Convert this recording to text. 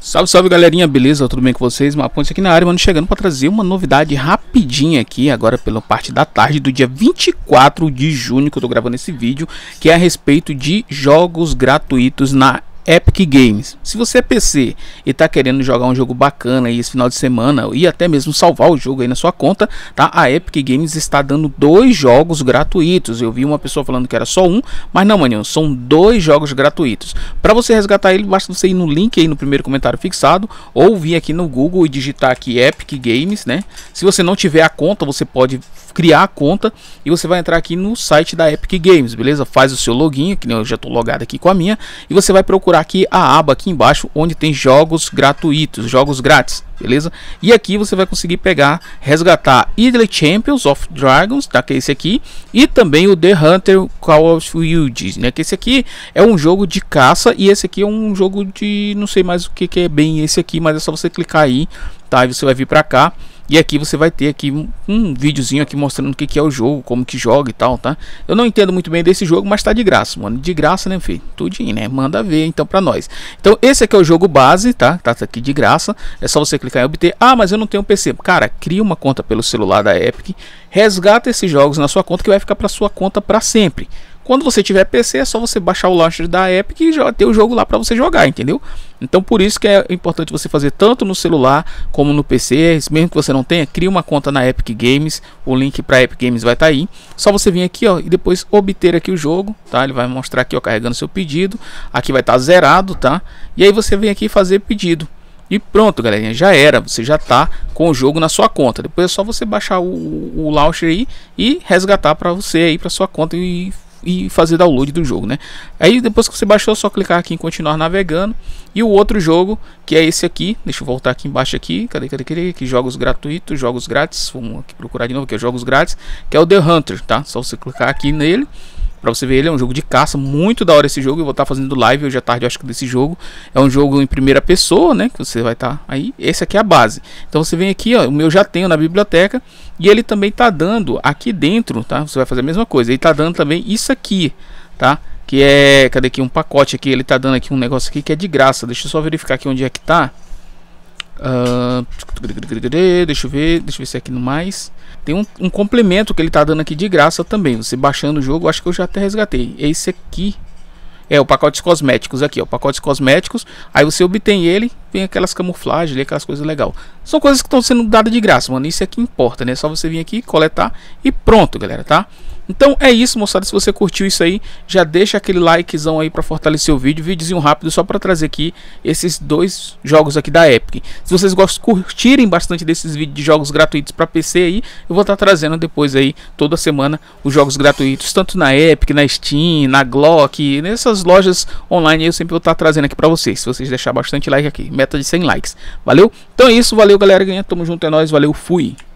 Salve, salve galerinha, beleza? Tudo bem com vocês? Uma aqui na área, mano, chegando para trazer uma novidade rapidinha aqui, agora pela parte da tarde do dia 24 de junho que eu tô gravando esse vídeo, que é a respeito de jogos gratuitos na Epic Games. Se você é PC e está querendo jogar um jogo bacana aí esse final de semana e até mesmo salvar o jogo aí na sua conta, tá? A Epic Games está dando dois jogos gratuitos. Eu vi uma pessoa falando que era só um, mas não, maninho, são dois jogos gratuitos. Para você resgatar ele, basta você ir no link aí no primeiro comentário fixado ou vir aqui no Google e digitar aqui Epic Games, né? Se você não tiver a conta, você pode criar a conta e você vai entrar aqui no site da Epic Games, beleza? Faz o seu login, que eu já estou logado aqui com a minha, e você vai procurar aqui a aba aqui embaixo onde tem jogos gratuitos, jogos grátis, beleza? E aqui você vai conseguir pegar, resgatar Idle Champions of Dragons, tá? Que é esse aqui, e também o The Hunter Call of Duty, né? Que esse aqui é um jogo de caça e esse aqui é um jogo de não sei mais o que, que é bem esse aqui, mas é só você clicar aí, tá? E você vai vir para cá. E aqui você vai ter aqui um, um videozinho aqui mostrando o que, que é o jogo, como que joga e tal, tá? Eu não entendo muito bem desse jogo, mas tá de graça, mano. De graça, né, filho? Tudinho, né? Manda ver então pra nós. Então esse aqui é o jogo base, tá? Tá aqui de graça. É só você clicar em obter. Ah, mas eu não tenho PC. Cara, cria uma conta pelo celular da Epic. Resgata esses jogos na sua conta que vai ficar pra sua conta pra sempre. Quando você tiver PC, é só você baixar o launcher da Epic e já ter o jogo lá para você jogar, entendeu? Então por isso que é importante você fazer tanto no celular como no PC, mesmo que você não tenha, crie uma conta na Epic Games, o link para Epic Games vai estar tá aí. Só você vir aqui, ó, e depois obter aqui o jogo, tá? Ele vai mostrar aqui, ó, carregando seu pedido. Aqui vai estar tá zerado, tá? E aí você vem aqui fazer pedido. E pronto, galerinha, já era. Você já tá com o jogo na sua conta. Depois é só você baixar o, o launcher aí e resgatar para você aí para sua conta e e fazer download do jogo, né? Aí depois que você baixou, é só clicar aqui em continuar navegando. E o outro jogo, que é esse aqui, deixa eu voltar aqui embaixo aqui, cadê, cadê, cadê, que jogos gratuitos, jogos grátis, vamos procurar de novo que é jogos grátis, que é o The Hunter, tá? Só você clicar aqui nele Pra você ver, ele é um jogo de caça, muito da hora esse jogo. Eu vou estar tá fazendo live hoje à tarde, acho que desse jogo. É um jogo em primeira pessoa, né? Que você vai estar tá aí. Esse aqui é a base. Então você vem aqui, ó. O meu já tenho na biblioteca. E ele também tá dando aqui dentro, tá? Você vai fazer a mesma coisa. Ele tá dando também isso aqui, tá? Que é. Cadê aqui? Um pacote aqui. Ele tá dando aqui um negócio aqui que é de graça. Deixa eu só verificar aqui onde é que tá. Uh, deixa eu ver, deixa eu ver se é aqui no mais. Tem um, um, complemento que ele tá dando aqui de graça também. Você baixando o jogo, acho que eu já até resgatei. É esse aqui. É, o pacotes cosméticos aqui, ó. Pacotes cosméticos. Aí você obtém ele, vem aquelas camuflagens, aquelas coisas legal. São coisas que estão sendo dadas de graça, mano. Isso é que importa, né? É só você vir aqui, coletar e pronto, galera, tá? Então é isso, moçada. Se você curtiu isso aí, já deixa aquele likezão aí para fortalecer o vídeo. Vídeozinho rápido só para trazer aqui esses dois jogos aqui da Epic. Se vocês gostam, curtirem bastante desses vídeos de jogos gratuitos para PC aí, eu vou estar tá trazendo depois aí toda semana os jogos gratuitos, tanto na Epic, na Steam, na Glock, nessas lojas online eu sempre vou estar tá trazendo aqui para vocês. Se vocês deixar bastante like aqui, meta de 100 likes. Valeu? Então é isso, valeu galera, ganha, tamo junto é nós, valeu, fui.